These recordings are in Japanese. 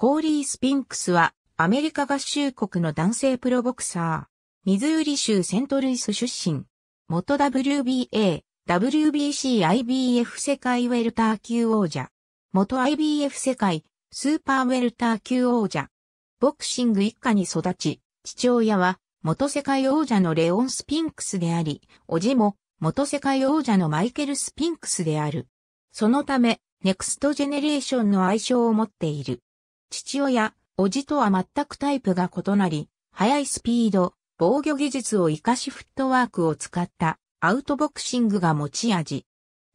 コーリー・スピンクスは、アメリカ合衆国の男性プロボクサー、ミズーリ州セントルイス出身、元 WBA、WBC、IBF 世界ウェルター級王者、元 IBF 世界、スーパーウェルター級王者、ボクシング一家に育ち、父親は、元世界王者のレオン・スピンクスであり、叔父も、元世界王者のマイケル・スピンクスである。そのため、ネクストジェネレーションの愛称を持っている。父親、叔父とは全くタイプが異なり、速いスピード、防御技術を活かしフットワークを使ったアウトボクシングが持ち味。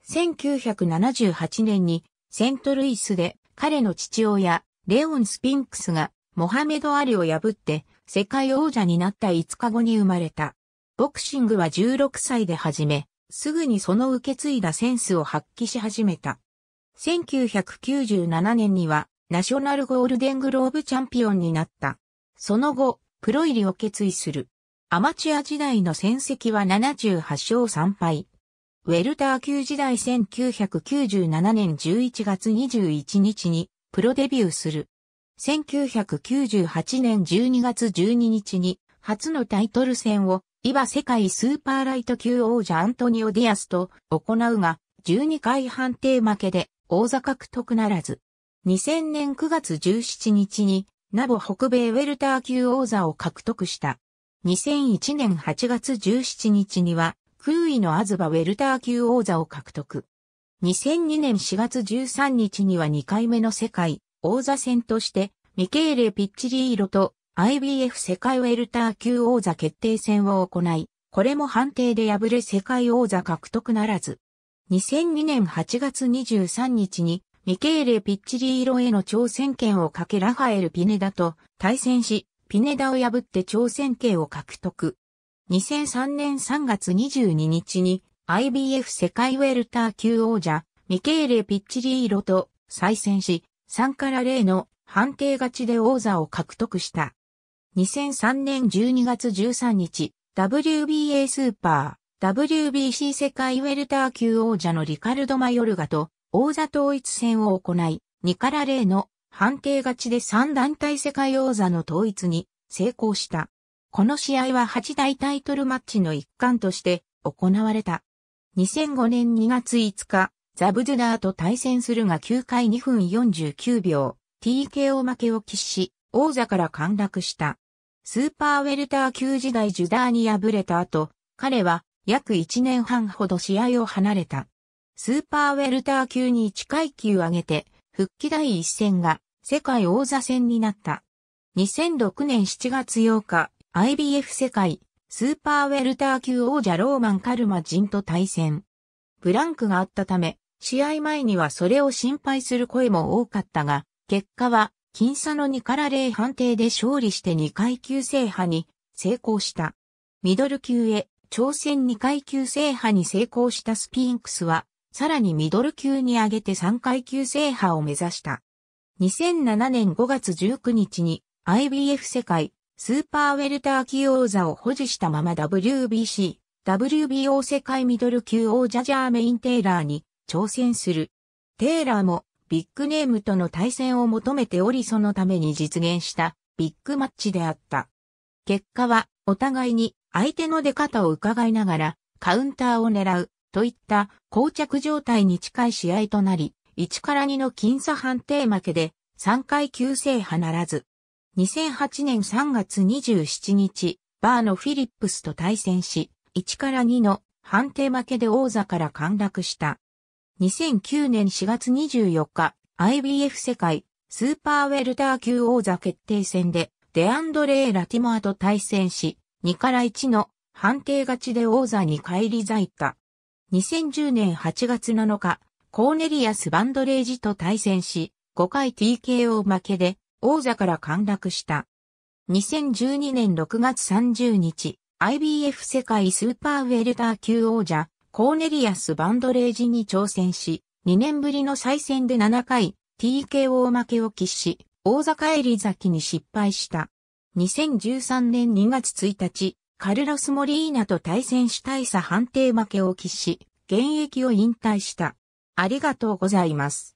1978年にセントルイスで彼の父親、レオン・スピンクスがモハメド・アリを破って世界王者になった5日後に生まれた。ボクシングは16歳で始め、すぐにその受け継いだセンスを発揮し始めた。1997年にはナショナルゴールデングローブチャンピオンになった。その後、プロ入りを決意する。アマチュア時代の戦績は78勝3敗。ウェルター級時代1997年11月21日にプロデビューする。1998年12月12日に初のタイトル戦をイバ世界スーパーライト級王者アントニオ・ディアスと行うが12回判定負けで王座獲得ならず。2000年9月17日に、ナボ北米ウェルター級王座を獲得した。2001年8月17日には、空位のアズバウェルター級王座を獲得。2002年4月13日には2回目の世界王座戦として、ミケーレ・ピッチリーロと IBF 世界ウェルター級王座決定戦を行い、これも判定で敗れ世界王座獲得ならず。2002年8月23日にミケーレ・ピッチリーロへの挑戦権をかけラファエル・ピネダと対戦し、ピネダを破って挑戦権を獲得。2003年3月22日に IBF 世界ウェルター級王者ミケーレ・ピッチリーロと再戦し、3から0の判定勝ちで王座を獲得した。2003年12月13日、WBA スーパー、WBC 世界ウェルター級王者のリカルド・マヨルガと王座統一戦を行い、2から0の判定勝ちで3団体世界王座の統一に成功した。この試合は8大タイトルマッチの一環として行われた。2005年2月5日、ザブズダーと対戦するが9回2分49秒、TKO 負けを喫し、王座から陥落した。スーパーウェルター級時代ジュダーに敗れた後、彼は約1年半ほど試合を離れた。スーパーウェルター級に1階級上げて、復帰第1戦が世界王座戦になった。2006年7月8日、IBF 世界スーパーウェルター級王者ローマン・カルマジンと対戦。ブランクがあったため、試合前にはそれを心配する声も多かったが、結果は、僅差の2から0判定で勝利して2階級制覇に成功した。ミドル級へ挑戦2階級制覇に成功したスピンクスは、さらにミドル級に上げて3階級制覇を目指した。2007年5月19日に IBF 世界スーパーウェルター級王座を保持したまま WBC、WBO 世界ミドル級王者ジャーメイン・テイラーに挑戦する。テイラーもビッグネームとの対戦を求めておりそのために実現したビッグマッチであった。結果はお互いに相手の出方を伺いながらカウンターを狙うといった膠着状態に近い試合となり、1から2の僅差判定負けで3回急制覇ならず。2008年3月27日、バーのフィリップスと対戦し、1から2の判定負けで王座から陥落した。2009年4月24日、IBF 世界スーパーウェルター級王座決定戦でデアンドレー・ラティモアと対戦し、2から1の判定勝ちで王座に返り咲いた。2010年8月7日、コーネリアス・バンドレージと対戦し、5回 TKO 負けで、王座から陥落した。2012年6月30日、IBF 世界スーパーウェルター級王者、コーネリアス・バンドレージに挑戦し、2年ぶりの再戦で7回、TKO 負けを喫し、王座帰り先に失敗した。2013年2月1日、カルロス・モリーナと対戦し大差判定負けを喫し、現役を引退した。ありがとうございます。